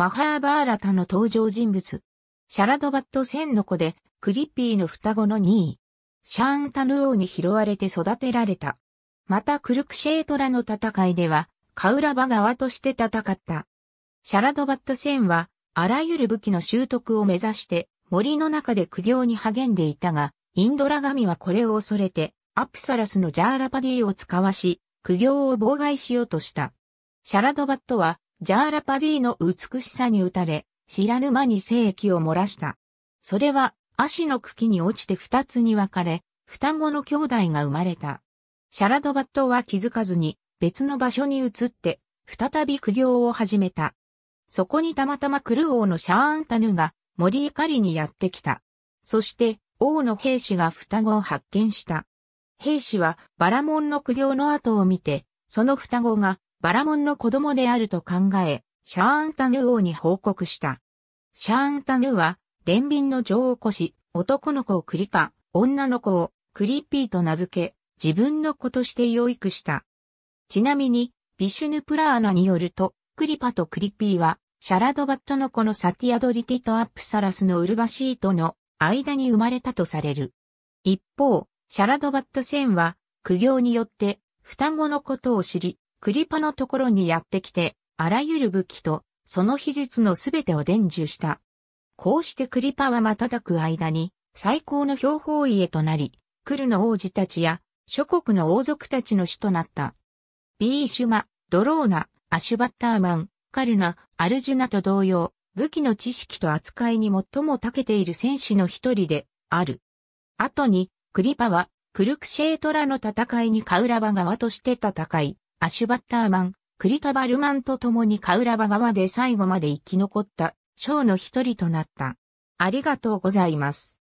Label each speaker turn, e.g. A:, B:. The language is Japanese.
A: マハーバーラタの登場人物。シャラドバット1000の子で、クリッピーの双子の2位。シャーンタヌ王に拾われて育てられた。またクルクシェートラの戦いでは、カウラバ側として戦った。シャラドバット1000は、あらゆる武器の習得を目指して森の中で苦行に励んでいたが、インドラ神はこれを恐れて、アプサラスのジャーラパディを使わし、苦行を妨害しようとした。シャラドバットはジャーラパディの美しさに打たれ、知らぬ間に精液を漏らした。それは、足の茎に落ちて二つに分かれ、双子の兄弟が生まれた。シャラドバットは気づかずに、別の場所に移って、再び苦行を始めた。そこにたまたま来る王のシャーンタヌが、森怒りにやってきた。そして、王の兵士が双子を発見した。兵士は、バラモンの苦行の後を見て、その双子が、バラモンの子供であると考え、シャーンタヌー王に報告した。シャーンタヌーは、連憫の女王子し、男の子をクリパ、女の子をクリッピーと名付け、自分の子として養育した。ちなみに、ビシュヌプラーナによると、クリパとクリッピーは、シャラドバットの子のサティアドリティとアップサラスのウルバシートの間に生まれたとされる。一方、シャラドバット戦は、苦行によって双子のことを知り、クリパのところにやってきて、あらゆる武器と、その秘術のすべてを伝授した。こうしてクリパは瞬く間に、最高の標法家となり、クルの王子たちや、諸国の王族たちの主となった。ビーシュマ、ドローナ、アシュバッターマン、カルナ、アルジュナと同様、武器の知識と扱いに最も長けている戦士の一人で、ある。後に、クリパは、クルクシェートラの戦いにカウラバ側として戦い、アシュバッターマン、クリタバルマンと共にカウラバ川で最後まで生き残った、ショーの一人となった。ありがとうございます。